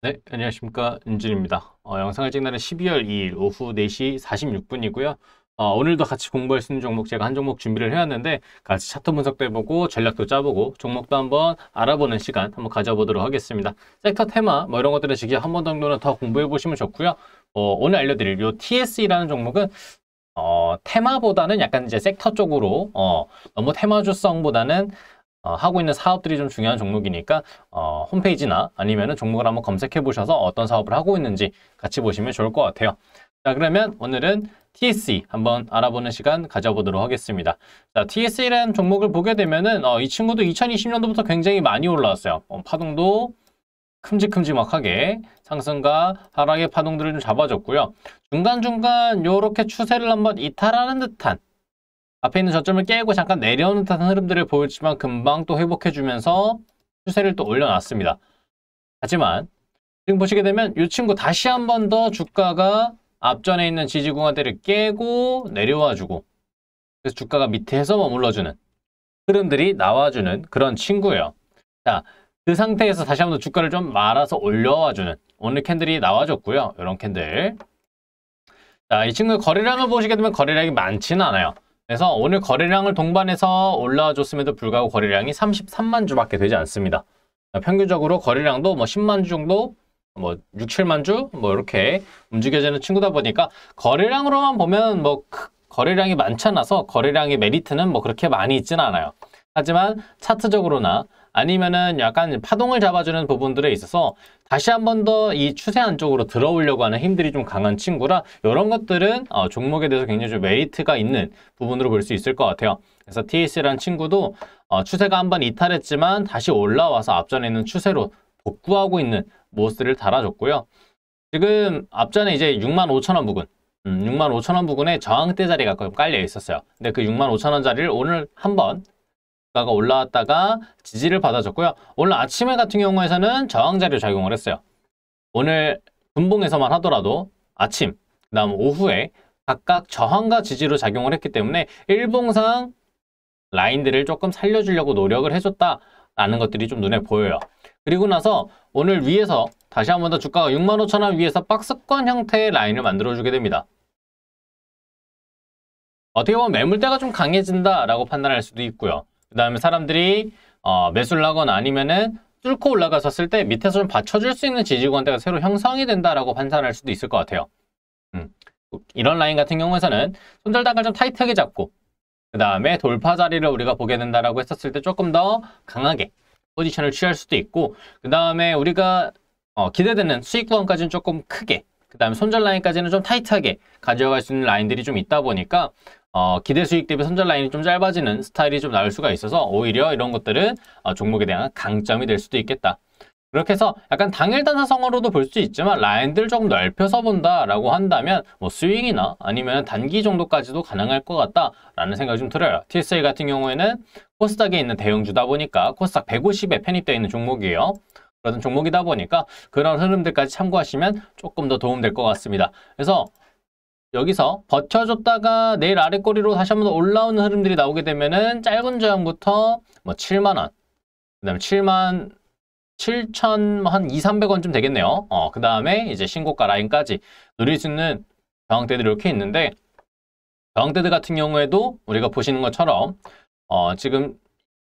네, 안녕하십니까. 은진입니다 어, 영상을 찍는 날은 12월 2일 오후 4시 46분이고요. 어, 오늘도 같이 공부할 수 있는 종목 제가 한 종목 준비를 해왔는데 같이 차트 분석도 해보고 전략도 짜보고 종목도 한번 알아보는 시간 한번 가져보도록 하겠습니다. 섹터 테마 뭐 이런 것들은 직접 한번 정도는 더 공부해보시면 좋고요. 어, 오늘 알려드릴 요 TSE라는 종목은 어, 테마보다는 약간 이제 섹터 쪽으로 어, 너무 테마주성보다는 어, 하고 있는 사업들이 좀 중요한 종목이니까 어, 홈페이지나 아니면 은 종목을 한번 검색해 보셔서 어떤 사업을 하고 있는지 같이 보시면 좋을 것 같아요. 자 그러면 오늘은 TSE 한번 알아보는 시간 가져보도록 하겠습니다. 자, TSE라는 종목을 보게 되면은 어, 이 친구도 2020년도부터 굉장히 많이 올라왔어요. 어, 파동도 큼직큼직하게 상승과 하락의 파동들을 좀 잡아줬고요. 중간중간 이렇게 추세를 한번 이탈하는 듯한 앞에 있는 저점을 깨고 잠깐 내려오는 듯한 흐름들을 보였지만 금방 또 회복해주면서 추세를 또 올려놨습니다. 하지만 지금 보시게 되면 이 친구 다시 한 번 더 주가가 앞전에 있는 지지공화대를 깨고 내려와주고 그래서 주가가 밑에서 머물러주는 흐름들이 나와주는 그런 친구예요. 자, 그 상태에서 다시 한 번 더 주가를 좀 말아서 올려와주는 오늘 캔들이 나와줬고요. 이런 캔들. 자, 이 친구의 거래량을 보시게 되면 거래량이 많지는 않아요. 그래서 오늘 거래량을 동반해서 올라줬음에도 불구하고 거래량이 33만 주밖에 되지 않습니다. 평균적으로 거래량도 뭐 10만 주 정도 뭐 6, 7만 주뭐 이렇게 움직여지는 친구다 보니까 거래량으로만 보면 뭐 거래량이 많지 않아서 거래량의 메리트는 뭐 그렇게 많이 있지는 않아요. 하지만 차트적으로나 아니면은 약간 파동을 잡아주는 부분들에 있어서 다시 한 번 더 이 추세 안쪽으로 들어오려고 하는 힘들이 좀 강한 친구라 이런 것들은 어, 종목에 대해서 굉장히 좀 메리트가 있는 부분으로 볼 수 있을 것 같아요. 그래서 TAC라는 친구도 어, 추세가 한번 이탈했지만 다시 올라와서 앞전에 있는 추세로 복구하고 있는 모습을 달아줬고요. 지금 앞전에 이제 6 5 0 0 0원 부근 음, 6 0 0 0원 부근에 저항대 자리가 깔려 있었어요. 근데 그6 5 0 0 0원 자리를 오늘 한번 가가 올라왔다가 지지를 받아줬고요. 오늘 아침에 같은 경우에서는 저항자료 작용을 했어요. 오늘 분봉에서만 하더라도 아침, 그 다음 오후에 각각 저항과 지지로 작용을 했기 때문에 일봉상 라인들을 조금 살려주려고 노력을 해줬다라는 것들이 좀 눈에 보여요. 그리고 나서 오늘 위에서 다시 한번 더 주가가 65,000원 위에서 박스권 형태의 라인을 만들어주게 됩니다. 어떻게 보면 매물대가 좀 강해진다라고 판단할 수도 있고요. 그 다음에 사람들이 어, 매수를 하거나 아니면은 뚫고 올라갔섰을때 밑에서 좀 받쳐줄 수 있는 지지관대가 새로 형성이 된다라고 판단할 수도 있을 것 같아요. 음. 이런 라인 같은 경우에서는 손절단가좀 타이트하게 잡고 그 다음에 돌파 자리를 우리가 보게 된다라고 했었을 때 조금 더 강하게 포지션을 취할 수도 있고 그 다음에 우리가 어, 기대되는 수익 구간까지는 조금 크게 그 다음에 손절 라인까지는 좀 타이트하게 가져갈 수 있는 라인들이 좀 있다 보니까 어, 기대 수익 대비 선전 라인이 좀 짧아지는 스타일이 좀 나올 수가 있어서 오히려 이런 것들은 어, 종목에 대한 강점이 될 수도 있겠다. 그렇게 해서 약간 당일 단사성으로도 볼 수 있지만 라인들 조금 넓혀서 본다라고 한다면 뭐 스윙이나 아니면 단기 정도까지도 가능할 것 같다라는 생각이 좀 들어요. TSA 같은 경우에는 코스닥에 있는 대형주다 보니까 코스닥 150에 편입되어 있는 종목이에요. 그런 종목이다 보니까 그런 흐름들까지 참고하시면 조금 더 도움될 것 같습니다. 그래서 여기서 버텨줬다가 내일 아래 꼬리로 다시 한번 올라오는 흐름들이 나오게 되면은 짧은 저항부터 뭐 7만원 그 다음에 7만 7천 한 2, 300원쯤 되겠네요 어, 그 다음에 이제 신고가 라인까지 누릴 수 있는 저항대들이 이렇게 있는데 저항대들 같은 경우에도 우리가 보시는 것처럼 어, 지금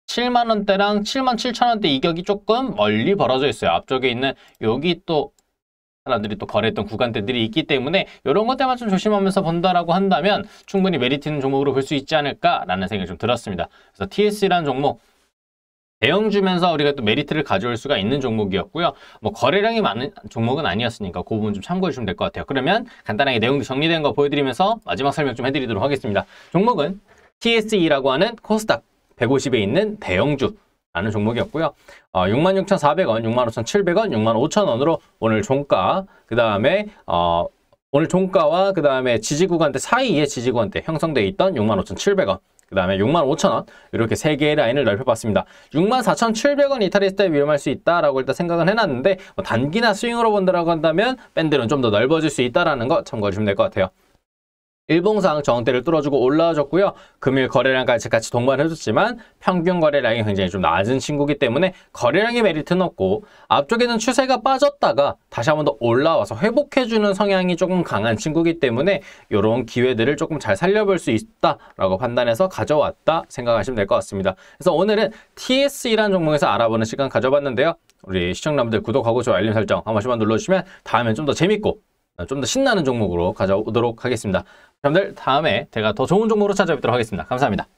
7만원대랑 7만 7천원대 이격이 조금 멀리 벌어져 있어요 앞쪽에 있는 여기 또 하나들이 또 거래했던 구간대들이 있기 때문에 이런 것들만 좀 조심하면서 본다라고 한다면 충분히 메리트 있는 종목으로 볼 수 있지 않을까라는 생각이 좀 들었습니다. 그래서 TS라는 종목 대형 주면서 우리가 또 메리트를 가져올 수가 있는 종목이었고요. 뭐 거래량이 많은 종목은 아니었으니까 그 부분 좀 참고해 주면 시될것 같아요. 그러면 간단하게 내용도 정리된 거 보여드리면서 마지막 설명 좀 해드리도록 하겠습니다. 종목은 TSE라고 하는 코스닥 150에 있는 대형주 많은 종목이었고요. 어, 66,400원, 65,700원, 65,000원으로 오늘 종가, 그 다음에 어, 오늘 종가와 그 다음에 지지구간대 사이에 지지구간대 형성되어 있던 65,700원 그 다음에 65,000원 이렇게 세 개의 라인을 넓혀봤습니다. 64,700원 이탈리스을에 위험할 수 있다라고 일단 생각은 해놨는데 뭐 단기나 스윙으로 본다고 한다면 밴드는 좀 더 넓어질 수 있다라는 거 참고해 주시면 될 것 같아요. 일봉상 저항대를 뚫어주고 올라와줬고요. 금일 거래량까지 같이 동반해줬지만 평균 거래량이 굉장히 좀 낮은 친구기 때문에 거래량의 메리트는 없고 앞쪽에는 추세가 빠졌다가 다시 한번 더 올라와서 회복해주는 성향이 조금 강한 친구기 때문에 이런 기회들을 조금 잘 살려볼 수 있다라고 판단해서 가져왔다 생각하시면 될 것 같습니다. 그래서 오늘은 TSE라는 종목에서 알아보는 시간 가져봤는데요. 우리 시청자분들 구독하고 좋아요 알림 설정 한 번씩만 눌러주시면 다음에좀 더 재밌고 아, 좀더 신나는 종목으로 가져오도록 하겠습니다. 여러분들 다음에 제가 더 좋은 종목으로 찾아뵙도록 하겠습니다. 감사합니다.